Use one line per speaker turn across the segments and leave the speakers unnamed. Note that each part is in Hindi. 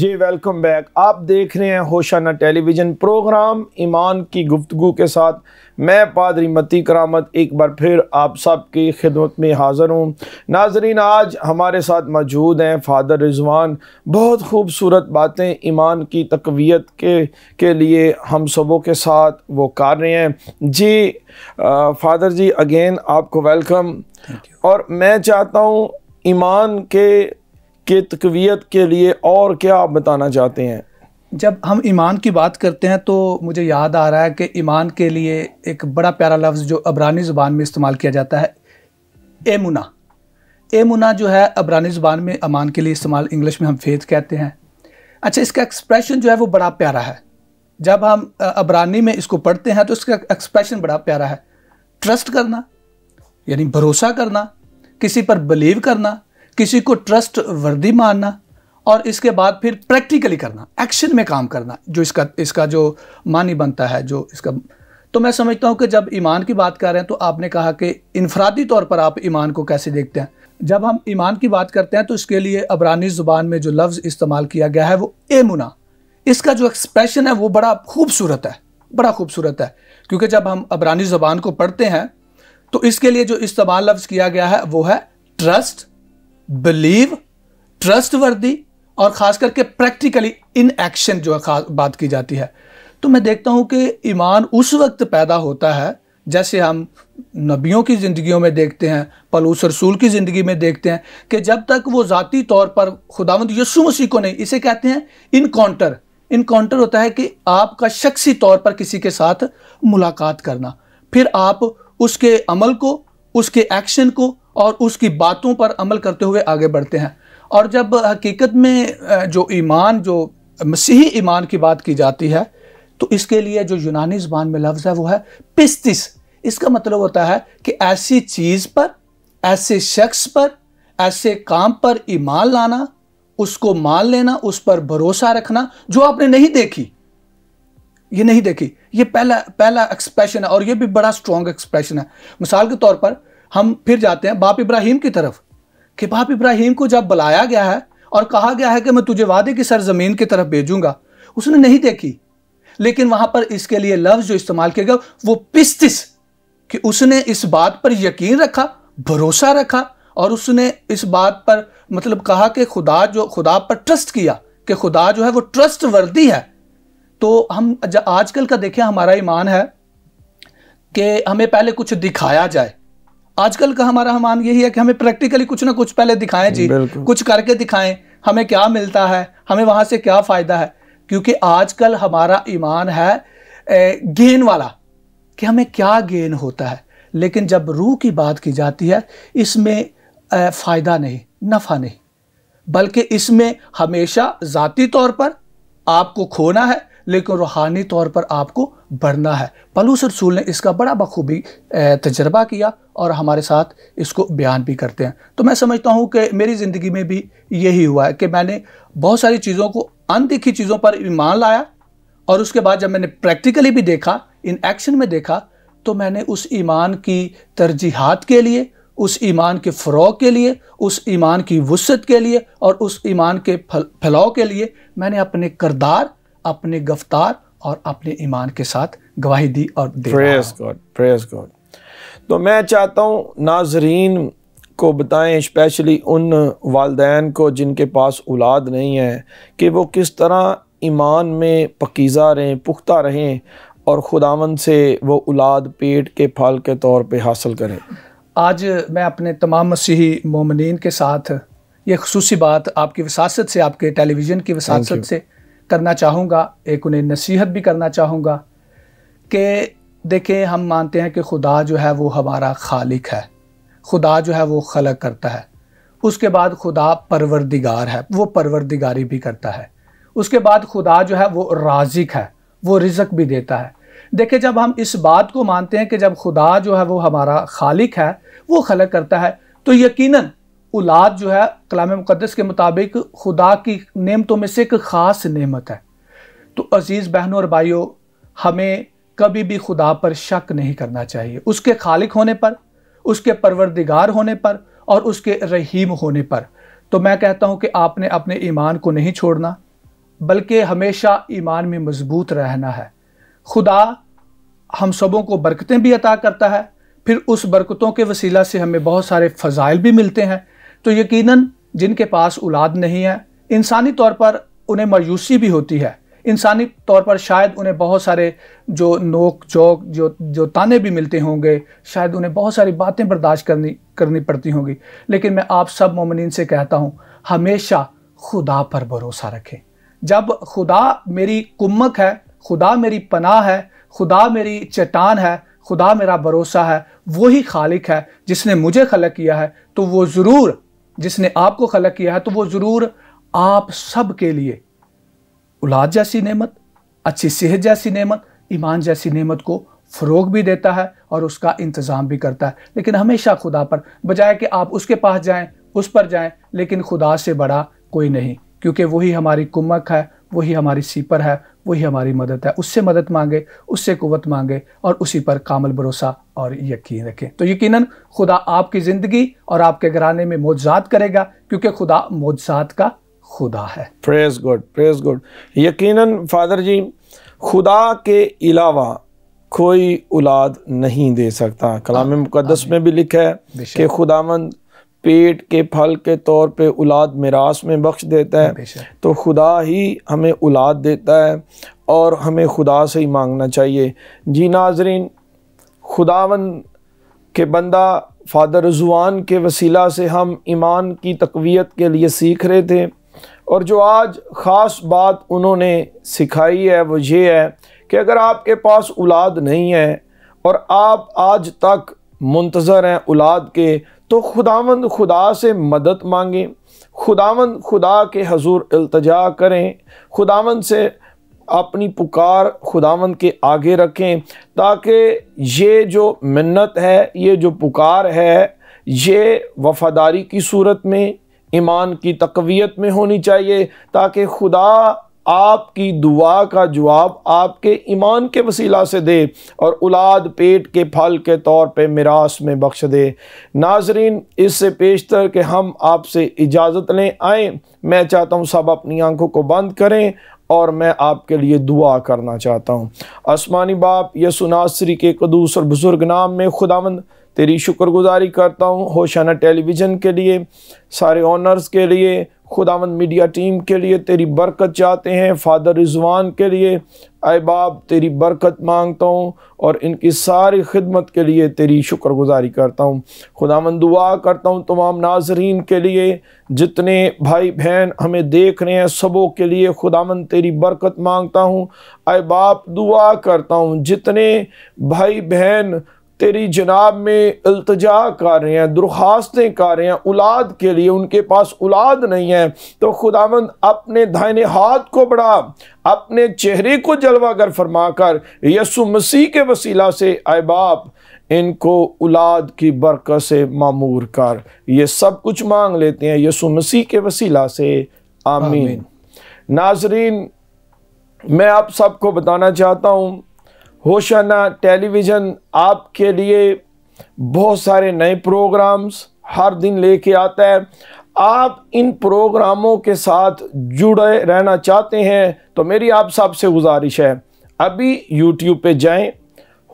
जी वेलकम बैक आप देख रहे हैं होशाना टेलीविज़न प्रोग्राम ईमान की गुफ्तु के साथ मैं पादरी मती करामत एक बार फिर आप सब की खिदमत में हाज़र हूँ नाजरीन आज हमारे साथ मौजूद हैं फादर रिजवान बहुत खूबसूरत बातें ईमान की तकवीत के के लिए हम सबों के साथ वो कर रहे हैं जी आ, फादर जी अगेन आपको वेलकम और मैं चाहता हूँ ईमान के के तकवीत के लिए और क्या आप बताना चाहते हैं
जब हम ईमान की बात करते हैं तो मुझे याद आ रहा है कि ईमान के लिए एक बड़ा प्यारा लफ्ज़ जो अबरानी ज़ुबान में इस्तेमाल किया जाता है एमुना एमुना जो है अबरानी ज़ुबान में अमान के लिए इस्तेमाल इंग्लिश में हम फेथ कहते हैं अच्छा इसका एक्सप्रेशन जो है वो बड़ा प्यारा है जब हम अबरानी में इसको पढ़ते हैं तो इसका एक्सप्रेशन बड़ा प्यारा है ट्रस्ट करना यानी भरोसा करना किसी पर बिलीव करना किसी को ट्रस्ट वर्दी मानना और इसके बाद फिर प्रैक्टिकली करना एक्शन में काम करना जो इसका इसका जो मानी बनता है जो इसका तो मैं समझता हूँ कि जब ईमान की बात कर रहे हैं तो आपने कहा कि इनफरादी तौर पर आप ईमान को कैसे देखते हैं जब हम ईमान की बात करते हैं तो इसके लिए अबरानी ज़ुबान में जो लफ्ज़ इस्तेमाल किया गया है वो ए मुना इसका जो एक्सप्रेशन है वो बड़ा खूबसूरत है बड़ा खूबसूरत है क्योंकि जब हम अबरानी ज़ुबान को पढ़ते हैं तो इसके लिए जो इस्तेमाल लफ्ज़ किया गया है वो है ट्रस्ट बिलीव ट्रस्ट वर्दी और ख़ास करके प्रैक्टिकली इन एक्शन जो है खास बात की जाती है तो मैं देखता हूँ कि ईमान उस वक्त पैदा होता है जैसे हम नबियों की ज़िंदगियों में देखते हैं पलूस रसूल की ज़िंदगी में देखते हैं कि जब तक वो ज़ाती तौर पर खुदावंद यसु मसीह को नहीं इसे कहते हैं इनकाउंटर इनकाउंटर होता है कि आपका शख्सी तौर पर किसी के साथ मुलाकात करना फिर आप उसके अमल को उसके एक्शन को और उसकी बातों पर अमल करते हुए आगे बढ़ते हैं और जब हकीकत में जो ईमान जो मसीही ईमान की बात की जाती है तो इसके लिए जो यूनानी ज़बान में लफ्ज़ है वो है पिस्तिस इसका मतलब होता है कि ऐसी चीज़ पर ऐसे शख्स पर ऐसे काम पर ईमान लाना उसको मान लेना उस पर भरोसा रखना जो आपने नहीं देखी ये नहीं देखी ये पहला पहला एक्सप्रेशन है और ये भी बड़ा स्ट्रॉन्ग एक्सप्रेशन है मिसाल के तौर पर हम फिर जाते हैं बाप इब्राहिम की तरफ कि बाप इब्राहिम को जब बुलाया गया है और कहा गया है कि मैं तुझे वादे की सरजमीन की तरफ भेजूंगा उसने नहीं देखी लेकिन वहां पर इसके लिए लफ्ज जो इस्तेमाल किया गया वो पिस्तिस कि उसने इस बात पर यकीन रखा भरोसा रखा और उसने इस बात पर मतलब कहा कि खुदा जो खुदा पर ट्रस्ट किया कि खुदा जो है वो ट्रस्ट वर्दी है तो हम आजकल का देखें हमारा ईमान है कि हमें पहले कुछ दिखाया जाए आजकल का हमारा हमान यही है कि हमें प्रैक्टिकली कुछ ना कुछ पहले दिखाएं जी कुछ करके दिखाएं हमें क्या मिलता है हमें वहां से क्या फायदा है क्योंकि आजकल हमारा ईमान है गेन वाला कि हमें क्या गेन होता है लेकिन जब रूह की बात की जाती है इसमें फ़ायदा नहीं नफ़ा नहीं बल्कि इसमें हमेशा ज़ाती तौर पर आपको खोना है लेकिन रूहानी तौर पर आपको बढ़ना है पलूस रसूल ने इसका बड़ा बखूबी तजर्बा किया और हमारे साथ इसको बयान भी करते हैं तो मैं समझता हूँ कि मेरी ज़िंदगी में भी यही हुआ है कि मैंने बहुत सारी चीज़ों को अनदेखी चीज़ों पर ईमान लाया और उसके बाद जब मैंने प्रैक्टिकली भी देखा इन एक्शन में देखा तो मैंने उस ईमान की तरजीहत के लिए उस ईमान के फ़रोग के लिए उस ईमान की वसत के लिए और उस ईमान के फैलाव के लिए मैंने अपने करदार अपने गफ्तार और अपने ईमान के साथ गवाही दी और प्रेस
गॉड प्रेस गॉड तो मैं चाहता हूँ नाजरीन को बताएं स्पेशली उन वालदेन को जिनके पास औलाद नहीं है कि वो किस तरह ईमान में पकीज़ा रहें पुख्ता रहें और खुदावन से वो औलाद पेट के फल के तौर पे हासिल करें
आज मैं अपने तमाम मसीही मोमिन के साथ ये खसूसी बात आपकी वसासत से आपके टेलीविज़न की वसासत से करना चाहूँगा एक उन्हें नसीहत भी करना चाहूँगा कि देखें हम मानते हैं कि खुदा जो है वो हमारा खालिक है खुदा जो है वो खलक करता है उसके बाद खुदा परवरदिगार है वो परवरदिगारी भी करता है उसके बाद खुदा जो है वो राजिक है वो रिजक भी देता है देखिए जब हम इस बात को मानते हैं कि जब खुदा जो है वो हमारा खालिक है वो खलक करता है तो यकीनन औलाद जो है कलाम मुक़दस के मुताबिक खुदा की नेमतों में से एक ख़ास नेमत है तो अज़ीज़ बहनों और भाइयों हमें कभी भी खुदा पर शक नहीं करना चाहिए उसके खालिक होने पर उसके परवरदिगार होने पर और उसके रहीम होने पर तो मैं कहता हूँ कि आपने अपने ईमान को नहीं छोड़ना बल्कि हमेशा ईमान में मजबूत रहना है खुदा हम सबों को बरकतें भी अता करता है फिर उस बरकतों के वसीला से हमें बहुत सारे फ़जाइल भी मिलते हैं तो यकीनन जिनके पास औलाद नहीं है इंसानी तौर पर उन्हें मायूसी भी होती है इंसानी तौर पर शायद उन्हें बहुत सारे जो नोक चौक जो जो ताने भी मिलते होंगे शायद उन्हें बहुत सारी बातें बर्दाश्त करनी करनी पड़ती होंगी लेकिन मैं आप सब ममिन से कहता हूँ हमेशा खुदा पर भरोसा रखें जब खुदा मेरी कुमक है खुदा मेरी पनाह है खुदा मेरी चट्टान है खुदा मेरा भरोसा है वही खालिक है जिसने मुझे खलक किया है तो वो ज़रूर जिसने आपको खल किया है तो वो ज़रूर आप सब के लिए औलाद जैसी नेमत अच्छी सेहत जैसी नेमत ईमान जैसी नेमत को फ़रोग भी देता है और उसका इंतज़ाम भी करता है लेकिन हमेशा खुदा पर बजाय कि आप उसके पास जाएं उस पर जाएं लेकिन खुदा से बड़ा कोई नहीं क्योंकि वही हमारी कुमक है वही हमारी सीपर है वही हमारी मदद है उससे मदद मांगे उससे कुवत मांगे और उसी पर कामल भरोसा और यकीन रखें तो यकीनन खुदा आपकी ज़िंदगी और आपके घराने में मोजात करेगा क्योंकि खुदा मोजात का
खुदा है प्रेज गुड प्रेज गुड यकीनन फादर जी खुदा के अलावा कोई औलाद नहीं दे सकता कलाम मुकदस में भी लिखा है कि खुदावंद पेट के फल के तौर पे औलाद मिरास में बख्श देता है तो खुदा ही हमें औलाद देता है और हमें खुदा से ही मांगना चाहिए जी नाजरीन खुदावन के बंदा फादर रजवान के वसीला से हम ईमान की तकवीत के लिए सीख रहे थे और जो आज ख़ास बात उन्होंने सिखाई है वो ये है कि अगर आपके पास औलाद नहीं है और आप आज तक मुंतज़र हैं औलाद के तो खुदावंद खुदा से मदद मांगें खुदावंद खुदा के हजूर अल्तजा करें खुदावंद से अपनी पुकार खुदावंद के आगे रखें ताकि ये जो मन्नत है ये जो पुकार है ये वफादारी की सूरत में ईमान की तकवीत में होनी चाहिए ताकि खुदा आपकी दुआ का जवाब आपके ईमान के वसीला से दे और औलाद पेट के फल के तौर पे मिरास में बख्श दे नाजरीन इससे पेशतर कि हम आपसे इजाज़त लें आए मैं चाहता हूँ सब अपनी आंखों को बंद करें और मैं आपके लिए दुआ करना चाहता हूँ आसमानी बाप यसुनासरी के कदूस और बुज़ुर्ग नाम में खुदावंद तेरी शुक्रगुजारी करता हूँ होशाना टेलीविज़न के लिए सारे ऑनर्स के लिए खुदावन मीडिया टीम के लिए तेरी बरकत चाहते हैं फादर रिजवान के लिए अहबाब तेरी बरकत मांगता हूँ और इनकी सारी खिदमत के लिए तेरी शुक्रगुजारी करता हूँ खुदावन दुआ करता हूँ तमाम नाजरीन के लिए जितने भाई बहन हमें देख रहे हैं सबों के लिए खुदावन तेरी बरकत मांगता हूँ अहबाब बाप दुआ करता हूँ जितने भाई बहन तेरी जनाब में अल्तजा कर रहे हैं दरख्वास्तें कर रहे हैं औलाद के लिए उनके पास औलाद नहीं है तो खुदावंद अपने दाहिने हाथ को बढ़ा अपने चेहरे को जलवा कर फरमा कर यसु मसीह के वसीला से आए बाप इनको औलाद की बरकत से मामूर कर ये सब कुछ मांग लेते हैं यसु मसीह के वसीला से आमीन नाजरीन मैं आप सबको बताना चाहता हूँ होशाना टेलीविज़न आपके लिए बहुत सारे नए प्रोग्राम्स हर दिन लेके आता है आप इन प्रोग्रामों के साथ जुड़े रहना चाहते हैं तो मेरी आप सबसे गुजारिश है अभी यूट्यूब पे जाएं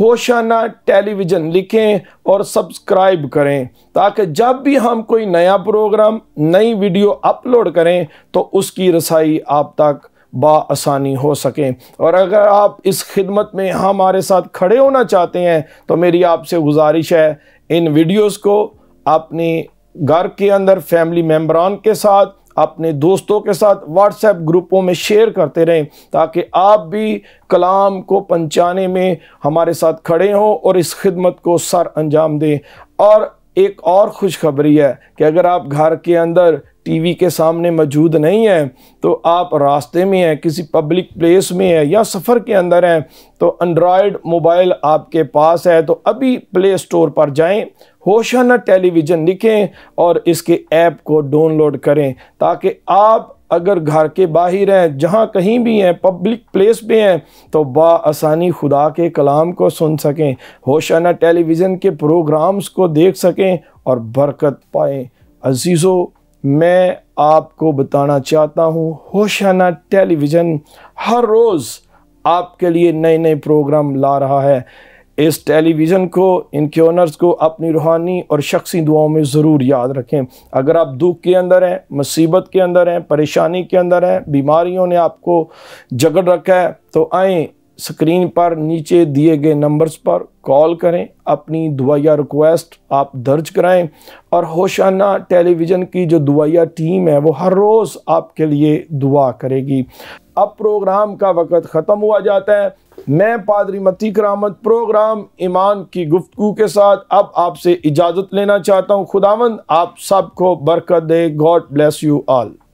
होशाना टेलीविज़न लिखें और सब्सक्राइब करें ताकि जब भी हम कोई नया प्रोग्राम नई वीडियो अपलोड करें तो उसकी रसाई आप तक बासानी हो सकें और अगर आप इस खिदमत में हमारे साथ खड़े होना चाहते हैं तो मेरी आपसे गुजारिश है इन वीडियोज़ को अपने घर के अंदर फैमिली मेम्बरान के साथ अपने दोस्तों के साथ व्हाट्सएप ग्रुपों में शेयर करते रहें ताकि आप भी कलाम को पहुँचाने में हमारे साथ खड़े हों और इस खिदमत को सर अंजाम दें और एक और खुशखबरी है कि अगर आप घर के अंदर टीवी के सामने मौजूद नहीं हैं तो आप रास्ते में हैं किसी पब्लिक प्लेस में हैं या सफ़र के अंदर हैं तो एंड्रॉयड मोबाइल आपके पास है तो अभी प्ले स्टोर पर जाएं होशाना टेलीविज़न लिखें और इसके ऐप को डाउनलोड करें ताकि आप अगर घर के बाहर हैं जहाँ कहीं भी हैं पब्लिक प्लेस पे हैं तो आसानी खुदा के कलाम को सुन सकें होशाना टेलीविज़न के प्रोग्राम्स को देख सकें और बरकत पाएँ अजीजों मैं आपको बताना चाहता हूँ होशाना टेलीविज़न हर रोज़ आपके लिए नए नए प्रोग्राम ला रहा है इस टेलीविज़न को इनके ओनर्स को अपनी रूहानी और शख्सी दुआओं में ज़रूर याद रखें अगर आप दुख के अंदर हैं मुसीबत के अंदर हैं परेशानी के अंदर हैं बीमारियों ने आपको जगड़ रखा है तो आएँ स्क्रीन पर नीचे दिए गए नंबर्स पर कॉल करें अपनी दुआया रिक्वेस्ट आप दर्ज कराएं और होशाना टेलीविज़न की जो दुआया टीम है वो हर रोज़ आपके लिए दुआ करेगी अब प्रोग्राम का वक़्त ख़त्म हुआ जाता है मैं पादरी मती करामत प्रोग्राम ईमान की गुफ्तु के साथ अब आपसे इजाज़त लेना चाहता हूँ खुदावंद आप सबको बरकत दे गॉड ब्लेस यू ऑल